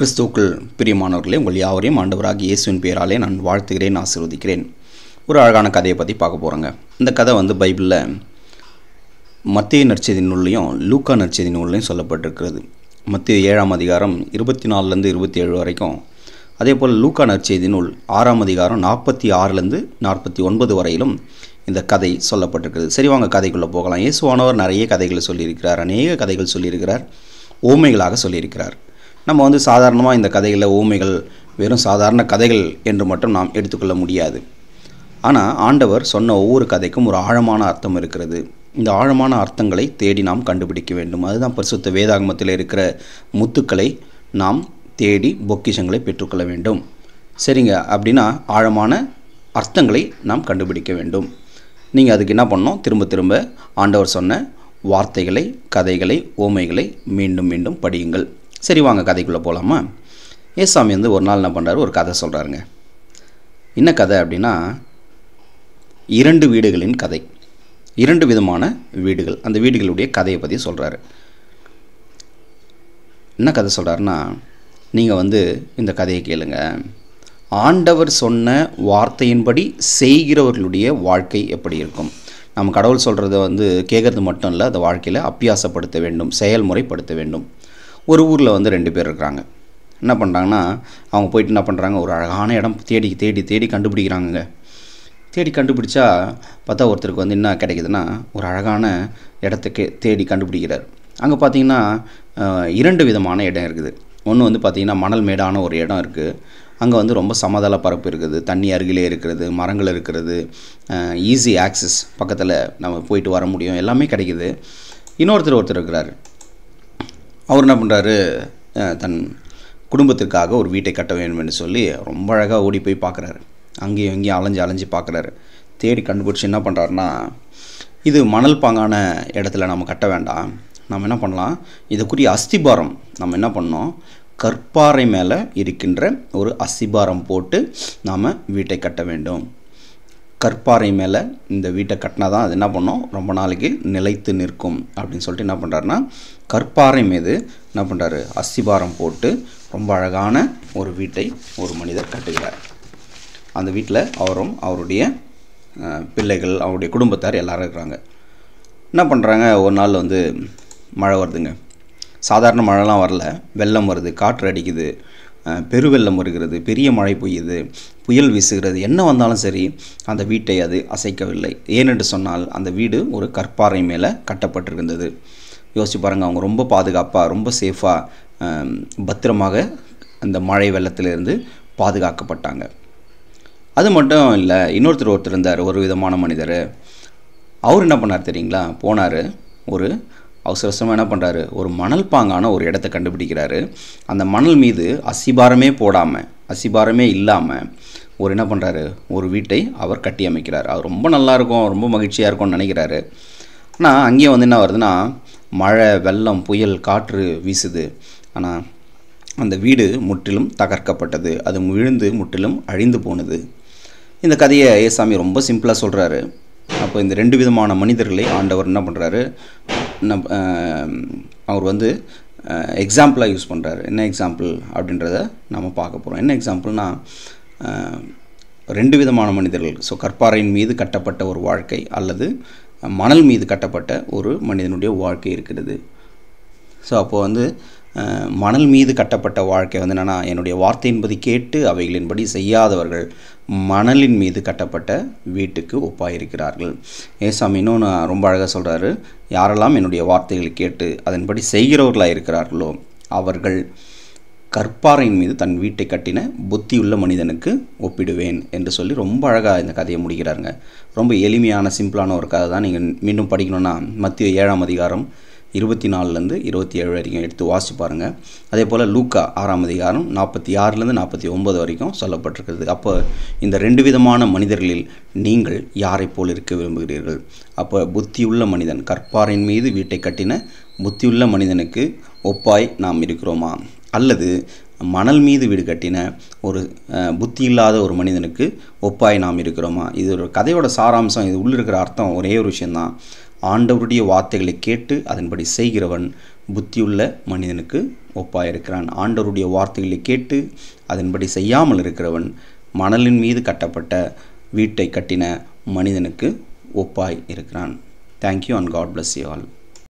கிறிஸ்துக்கள் பிரியமானவர்களே உங்கள் யாவரையும் ஆண்டவராக இயேசுவின் பெயராலே நான் வாழ்த்துகிறேன் ஆசிர்வதிக்கிறேன் ஒரு அழகான கதையை பற்றி பார்க்க போகிறோங்க இந்த கதை வந்து பைபிளில் மத்திய நற்செய்தி நூல்லையும் லூக்கா நற்செய்தி நூல்லையும் சொல்லப்பட்டிருக்கிறது மத்திய ஏழாம் அதிகாரம் இருபத்தி நாலுலேருந்து இருபத்தி ஏழு வரைக்கும் அதே போல் லூக்கா நற்செய்தி நூல் ஆறாம் அதிகாரம் நாற்பத்தி ஆறுலேருந்து நாற்பத்தி ஒன்பது வரையிலும் இந்த கதை சொல்லப்பட்டிருக்கிறது சரி வாங்க கதைக்குள்ளே போகலாம் இயேசுவானவர் நிறைய கதைகளை சொல்லியிருக்கிறார் அநேக கதைகள் சொல்லியிருக்கிறார் ஓமைகளாக சொல்லியிருக்கிறார் நம்ம வந்து சாதாரணமாக இந்த கதைகளில் ஊமைகள் வெறும் சாதாரண கதைகள் என்று மட்டும் நாம் எடுத்துக்கொள்ள முடியாது ஆனால் ஆண்டவர் சொன்ன ஒவ்வொரு கதைக்கும் ஒரு ஆழமான அர்த்தம் இருக்கிறது இந்த ஆழமான அர்த்தங்களை தேடி நாம் கண்டுபிடிக்க வேண்டும் அதுதான் பரிசுத்த வேதாகமத்தில் இருக்கிற முத்துக்களை நாம் தேடி பொக்கிஷங்களை பெற்றுக்கொள்ள வேண்டும் சரிங்க அப்படின்னா ஆழமான அர்த்தங்களை நாம் கண்டுபிடிக்க வேண்டும் நீங்கள் அதுக்கு என்ன பண்ணோம் திரும்ப திரும்ப ஆண்டவர் சொன்ன வார்த்தைகளை கதைகளை ஓமைகளை மீண்டும் மீண்டும் படியுங்கள் சரி வாங்க கதைக்குள்ளே போகலாமா ஏசாமி வந்து ஒரு நாள் என்ன பண்ணுறாரு ஒரு கதை சொல்கிறாருங்க என்ன கதை அப்படின்னா இரண்டு வீடுகளின் கதை இரண்டு விதமான வீடுகள் அந்த வீடுகளுடைய கதையை பற்றி சொல்கிறாரு என்ன கதை சொல்கிறாருன்னா நீங்கள் வந்து இந்த கதையை கேளுங்க ஆண்டவர் சொன்ன வார்த்தையின்படி செய்கிறவர்களுடைய வாழ்க்கை எப்படி இருக்கும் நம்ம கடவுள் சொல்கிறத வந்து கேட்குறது மட்டும் இல்லை அந்த வாழ்க்கையில் அப்பியாசப்படுத்த வேண்டும் செயல்முறைப்படுத்த வேண்டும் ஒரு ஊரில் வந்து ரெண்டு பேர் இருக்கிறாங்க என்ன பண்ணுறாங்கன்னா அவங்க போயிட்டு என்ன பண்ணுறாங்க ஒரு அழகான இடம் தேடி தேடி தேடி கண்டுபிடிக்கிறாங்க தேடி கண்டுபிடிச்சா பார்த்தா ஒருத்தருக்கு வந்து என்ன கிடைக்குதுன்னா ஒரு அழகான இடத்துக்கு தேடி கண்டுபிடிக்கிறார் அங்கே பார்த்தீங்கன்னா இரண்டு விதமான இடம் இருக்குது ஒன்று வந்து பார்த்திங்கன்னா மணல் மேடான ஒரு இடம் இருக்குது அங்கே வந்து ரொம்ப சமதள பரப்பு இருக்குது தண்ணி அருகிலே இருக்கிறது மரங்கள் இருக்கிறது ஈஸி ஆக்சஸ் பக்கத்தில் நம்ம போயிட்டு வர முடியும் எல்லாமே கிடைக்கிது இன்னொருத்தர் ஒருத்தர் இருக்கிறாரு அவர் என்ன பண்ணுறாரு தன் குடும்பத்திற்காக ஒரு வீட்டை கட்ட வேண்டும் என்று சொல்லி ரொம்ப அழகாக ஓடி போய் பார்க்குறாரு அங்கேயும் இங்கேயும் அலைஞ்சு அலைஞ்சு பார்க்குறாரு தேடி கண்டுபிடிச்சி என்ன பண்ணுறாருன்னா இது மணல் பாங்கான இடத்துல நம்ம கட்ட வேண்டாம் நம்ம என்ன பண்ணலாம் இதுக்குரிய அஸ்திபாரம் நம்ம என்ன பண்ணோம் கற்பாறை மேலே இருக்கின்ற ஒரு அஸ்திபாரம் போட்டு நாம் வீட்டை கட்ட வேண்டும் கற்பாறை மேலே இந்த வீட்டை கட்டினா தான் அது என்ன பண்ணோம் ரொம்ப நாளைக்கு நிலைத்து நிற்கும் அப்படின்னு சொல்லிட்டு என்ன பண்ணுறாருன்னா கற்பாறை மீது என்ன பண்ணுறாரு அஸ்திபாரம் போட்டு ரொம்ப அழகான ஒரு வீட்டை ஒரு மனிதர் கட்டுகிறார் அந்த வீட்டில் அவரும் அவருடைய பிள்ளைகள் அவருடைய குடும்பத்தார் எல்லோரும் இருக்கிறாங்க என்ன பண்ணுறாங்க ஒரு நாள் வந்து மழை வருதுங்க சாதாரண மழைலாம் வரல வெள்ளம் வருது காற்று அடிக்குது பெருவெள்ளம் வருகிறது பெரிய மழை பெய்யுது புயல் வீசுகிறது என்ன வந்தாலும் சரி அந்த வீட்டை அது அசைக்கவில்லை ஏனென்று சொன்னால் அந்த வீடு ஒரு கற்பாறை மேலே கட்டப்பட்டிருந்தது யோசிச்சு பாருங்கள் அவங்க ரொம்ப பாதுகாப்பாக ரொம்ப சேஃபாக பத்திரமாக அந்த மழை வெள்ளத்திலிருந்து பாதுகாக்கப்பட்டாங்க அது மட்டும் இல்லை இன்னொருத்தர் ஒருத்தர் இருந்தார் ஒரு விதமான மனிதர் அவர் என்ன பண்ணார் தெரியுங்களா போனார் ஒரு அவசரசமாக என்ன பண்ணுறாரு ஒரு மணல் பாங்கான ஒரு இடத்த கண்டுபிடிக்கிறாரு அந்த மணல் மீது அசிபாரமே போடாமல் அசிபாரமே இல்லாமல் ஒரு என்ன பண்ணுறாரு ஒரு வீட்டை அவர் கட்டி அமைக்கிறார் அவர் ரொம்ப நல்லாயிருக்கும் ரொம்ப மகிழ்ச்சியாக இருக்கும்னு நினைக்கிறாரு ஆனால் அங்கேயே வந்து என்ன வருதுன்னா மழை வெள்ளம் புயல் காற்று வீசுது ஆனால் அந்த வீடு முற்றிலும் தகர்க்கப்பட்டது அது விழுந்து முற்றிலும் அழிந்து போனது இந்த கதையை ஏசாமி ரொம்ப சிம்பிளாக சொல்கிறாரு அப்போ இந்த ரெண்டு விதமான மனிதர்களை ஆண்டவர் என்ன பண்ணுறாரு அவர் வந்து எக்ஸாம்பிளாக யூஸ் பண்ணுறாரு என்ன எக்ஸாம்பிள் அப்படின்றத நம்ம பார்க்க போகிறோம் என்ன எக்ஸாம்பிள்னால் ரெண்டு விதமான மனிதர்கள் ஸோ கற்பாறையின் மீது கட்டப்பட்ட ஒரு வாழ்க்கை அல்லது மணல் மீது கட்டப்பட்ட ஒரு மனிதனுடைய வாழ்க்கை இருக்கிறது ஸோ அப்போது வந்து மணல் மீது கட்டப்பட்ட வாழ்க்கை வந்து என்னென்னா என்னுடைய வார்த்தையின்படி கேட்டு அவைகளின்படி செய்யாதவர்கள் மணலின் மீது கட்டப்பட்ட வீட்டுக்கு ஒப்பாயிருக்கிறார்கள் ஏசாமி இன்னும் நான் ரொம்ப அழகாக சொல்கிறாரு யாரெல்லாம் என்னுடைய வார்த்தைகளை கேட்டு அதன்படி செய்கிறவர்களாக இருக்கிறார்களோ அவர்கள் கற்பாறையின் மீது தன் வீட்டை கட்டின புத்தியுள்ள மனிதனுக்கு ஒப்பிடுவேன் என்று சொல்லி ரொம்ப அழகாக இந்த கதையை முடிக்கிறாருங்க ரொம்ப எளிமையான சிம்பிளான ஒரு கதை தான் நீங்கள் மீண்டும் படிக்கணும்னா மத்திய ஏழாம் அதிகாரம் இருபத்தி நாலுலேருந்து இருபத்தி ஏழு வரைக்கும் எடுத்து வாசி பாருங்கள் அதே போல் லூக்கா ஆறாம் அதிகாரம் நாற்பத்தி ஆறுலேருந்து நாற்பத்தி ஒம்பது வரைக்கும் சொல்லப்பட்டிருக்கிறது அப்போ இந்த ரெண்டு விதமான மனிதர்களில் நீங்கள் யாரை போல் இருக்க விரும்புகிறீர்கள் அப்போ புத்தியுள்ள மனிதன் கற்பாரின் மீது வீட்டை கட்டின புத்தியுள்ள மனிதனுக்கு ஒப்பாய் நாம் இருக்கிறோமா அல்லது மணல் மீது வீடு கட்டின ஒரு புத்தி இல்லாத ஒரு மனிதனுக்கு ஒப்பாய் நாம் இருக்கிறோமா இது ஒரு கதையோட சாராம்சம் இது உள்ளிருக்கிற அர்த்தம் ஒரே ஒரு விஷயந்தான் ஆண்டவருடைய வார்த்தைகளை கேட்டு அதன்படி செய்கிறவன் புத்தியுள்ள மனிதனுக்கு ஒப்பாயிருக்கிறான் ஆண்டவருடைய வார்த்தைகளை கேட்டு அதன்படி செய்யாமல் இருக்கிறவன் மணலின் மீது கட்டப்பட்ட வீட்டை கட்டின மனிதனுக்கு ஒப்பாய் இருக்கிறான் thank you and God bless you all